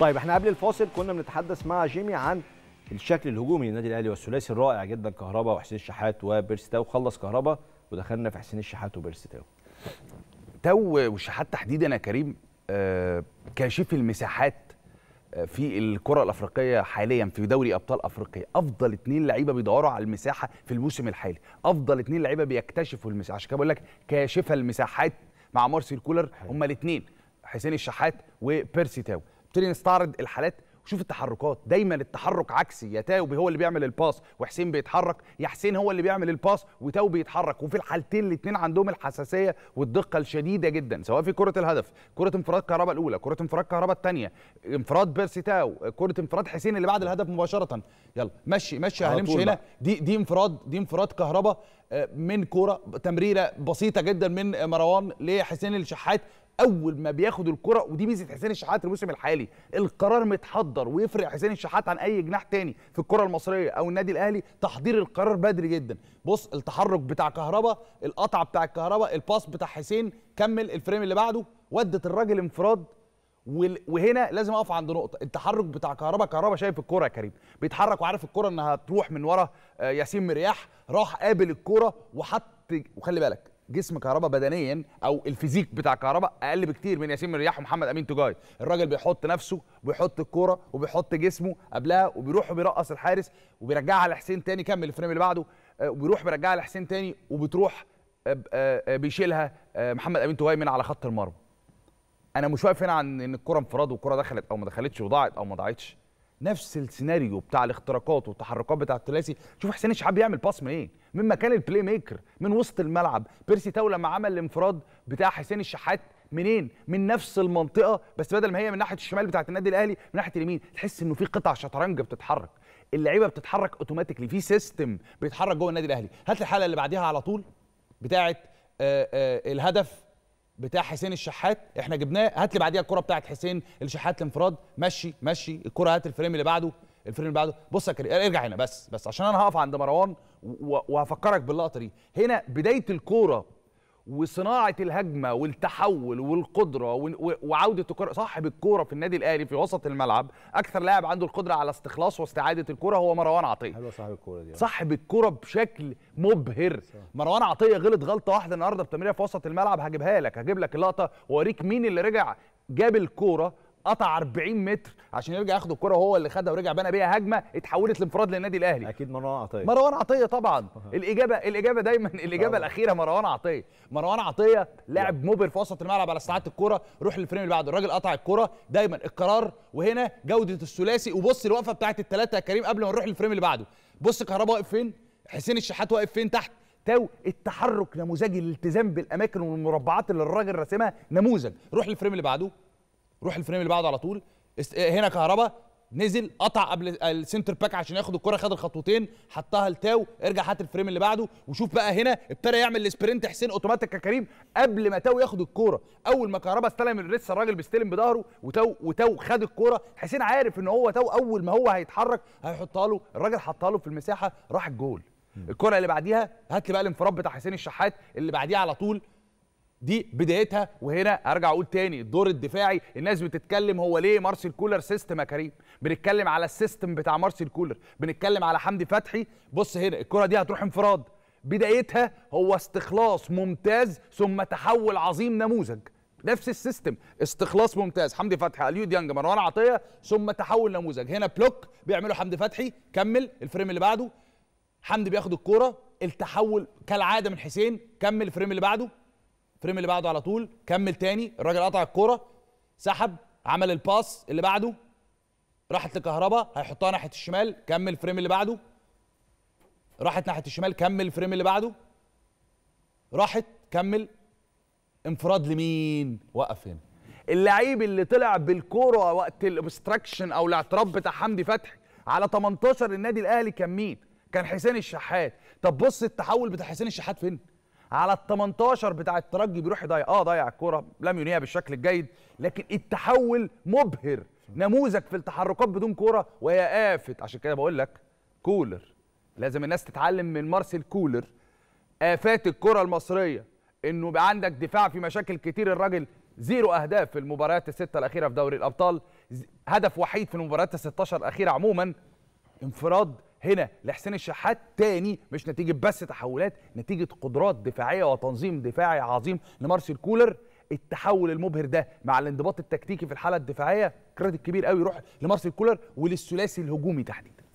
طيب احنا قبل الفاصل كنا بنتحدث مع جيمي عن الشكل الهجومي للنادي الاهلي والثلاثي الرائع جدا كهربا وحسين الشحات وبيرستاو خلص كهربا ودخلنا في حسين الشحات وبيرستاو تو والشحات تحديدا يا كريم آه، كاشف المساحات آه، في الكره الافريقيه حاليا في دوري ابطال افريقيا افضل اثنين لعيبه بيدوروا على المساحه في الموسم الحالي افضل اثنين لعيبه بيكتشفوا المساحه عشان كده بقول لك كاشف المساحات مع مارسيل كولر هما الاثنين حسين الشحات وبيرسي تاو ابتدي نستعرض الحالات وشوف التحركات دايما التحرك عكسي يا تاوبي هو اللي بيعمل الباس وحسين بيتحرك يا حسين هو اللي بيعمل الباس وتاو بيتحرك وفي الحالتين الاثنين عندهم الحساسيه والدقه الشديده جدا سواء في كره الهدف كره انفراد كهربا الاولى كره انفراد كهربا الثانيه انفراد بيرسي تاو كره انفراد حسين اللي بعد الهدف مباشره يلا مشي مشي هنمشي هنا دي دي انفراد دي انفراد كهربا آه، من كوره تمريره بسيطه جدا من مروان لحسين الشحات اول ما بياخد الكره ودي ميزه حسين الشحات الموسم الحالي القرار متحضر ويفرق حسين الشحات عن اي جناح تاني في الكره المصريه او النادي الاهلي تحضير القرار بدري جدا بص التحرك بتاع كهربا القطعه بتاع الكهربا الباس بتاع حسين كمل الفريم اللي بعده ودت الراجل انفراد وهنا لازم اقف عند نقطه التحرك بتاع كهربا كهربا شايف الكوره يا كريم بيتحرك وعارف الكوره انها هتروح من ورا آه، ياسين مرياح راح قابل الكوره وحط وخلي بالك جسم كهرباء بدنيا او الفيزيك بتاع كهرباء اقل بكتير من ياسين مرياح ومحمد امين توجاي الراجل بيحط نفسه وبيحط الكوره وبيحط جسمه قبلها وبيروح وبيرقص الحارس وبيرجعها لحسين تاني كمل الفريم اللي بعده آه، وبيروح بيرجعها لحسين تاني وبتروح آه، آه، بيشيلها محمد امين توجاي من على خط المرمى انا مش واقف هنا عن ان الكره انفراد والكره دخلت او ما دخلتش وضاعت او ما ضاعتش نفس السيناريو بتاع الاختراقات والتحركات بتاع الثلاثي شوف حسين الشحات بيعمل باص منين من مكان البلاي ميكر من وسط الملعب بيرسي تاو لما عمل الانفراد بتاع حسين الشحات منين من نفس المنطقه بس بدل ما هي من ناحيه الشمال بتاعه النادي الاهلي من ناحيه اليمين تحس انه في قطع شطرنج بتتحرك اللعيبه بتتحرك اوتوماتيكلي في سيستم بيتحرك جوه النادي الاهلي هات الحلقه اللي بعديها على طول بتاعه آه، آه، الهدف بتاع حسين الشحات احنا جبناه هات لي بعديها الكره بتاعت حسين الشحات الانفراد مشي مشي الكره هات الفريم اللي بعده الفريم اللي بعده بص يا كريم ارجع هنا بس بس عشان انا هقف عند مروان وهفكرك باللقطه دي هنا بدايه الكوره وصناعه الهجمه والتحول والقدره وعوده الكره صاحب الكوره في النادي الاهلي في وسط الملعب اكثر لاعب عنده القدره على استخلاص واستعاده الكره هو مروان عطيه حلو صاحب الكوره دي صاحب الكوره بشكل مبهر صح. مروان عطيه غلط غلطه واحده النهارده بتمريره في وسط الملعب هجيبها لك هجيب لك اللقطه واوريك مين اللي رجع جاب الكوره قطع 40 متر عشان يرجع ياخد الكره هو اللي خدها ورجع بنى بيها هجمه اتحولت لانفراد للنادي الاهلي اكيد مروان عطيه مروان عطيه طبعا الاجابه الاجابه دايما الاجابه طبعا. الاخيره مروان عطيه مروان عطيه لاعب مبهر في وسط الملعب على استعاده الكره روح للفريم اللي بعده الراجل قطع الكره دايما القرار وهنا جوده الثلاثي وبص الوقفه بتاعت الثلاثه يا كريم قبل ما نروح للفريم اللي بعده بص كهربا واقف فين حسين الشحات واقف فين تحت تاو التحرك نموذجي الالتزام بالاماكن والمربعات اللي الراجل راسمها نموذج روح للفريم اللي بعده روح الفريم اللي بعده على طول إيه، هنا كهربا نزل قطع قبل السنتر باك عشان ياخد الكره خد الخطوتين حطها لتاو ارجع هات الفريم اللي بعده وشوف بقى هنا ابتدى يعمل السبرنت حسين اوتوماتيك يا كريم قبل ما تاو ياخد الكوره اول ما كهربا استلم الريس الراجل بيستلم بظهره وتاو وتاو خد الكوره حسين عارف ان هو تاو اول ما هو هيتحرك هيحطها له الراجل حطها له في المساحه راح الجول الكره اللي بعديها هات لي بقى الانفراد بتاع حسين الشحات اللي بعديها على طول دي بدايتها وهنا ارجع اقول تاني الدور الدفاعي الناس بتتكلم هو ليه مارسيل كولر سيستم يا كريم بنتكلم على السيستم بتاع مارسيل كولر بنتكلم على حمدي فتحي بص هنا الكره دي هتروح انفراد بدايتها هو استخلاص ممتاز ثم تحول عظيم نموذج نفس السيستم استخلاص ممتاز حمدي فتحي اليو ديانج مروان عطيه ثم تحول نموذج هنا بلوك بيعمله حمدي فتحي كمل الفريم اللي بعده حمدي بياخد الكوره التحول كالعاده من حسين كمل الفريم اللي بعده الفريم اللي بعده على طول كمل تاني الراجل قطع الكوره سحب عمل الباس اللي بعده راحت لكهربا هيحطها ناحيه الشمال كمل الفريم اللي بعده راحت ناحيه الشمال كمل الفريم اللي بعده راحت كمل انفراد لمين وقف هنا اللعيب اللي طلع بالكوره وقت الاوبستراكشن او الاعتراف بتاع حمدي فتحي على 18 النادي الاهلي كان مين كان حسين الشحات طب بص التحول بتاع حسين الشحات فين على ال 18 بتاع الترجي بيروح يضيع اه ضيع الكوره لم ينهيها بالشكل الجيد لكن التحول مبهر نموذج في التحركات بدون كوره وهي قافت عشان كده بقول لك كولر لازم الناس تتعلم من مارسيل كولر آفات الكره المصريه انه عندك دفاع في مشاكل كتير الراجل زيرو اهداف في المباريات السته الاخيره في دوري الابطال هدف وحيد في المباريات ال 16 الاخيره عموما انفراد هنا لحسين الشحات تاني مش نتيجه بس تحولات نتيجه قدرات دفاعيه وتنظيم دفاعي عظيم لمارسيل كولر التحول المبهر ده مع الانضباط التكتيكي في الحاله الدفاعيه كريدت كبير قوي يروح لمارسيل كولر وللثلاثي الهجومي تحديدا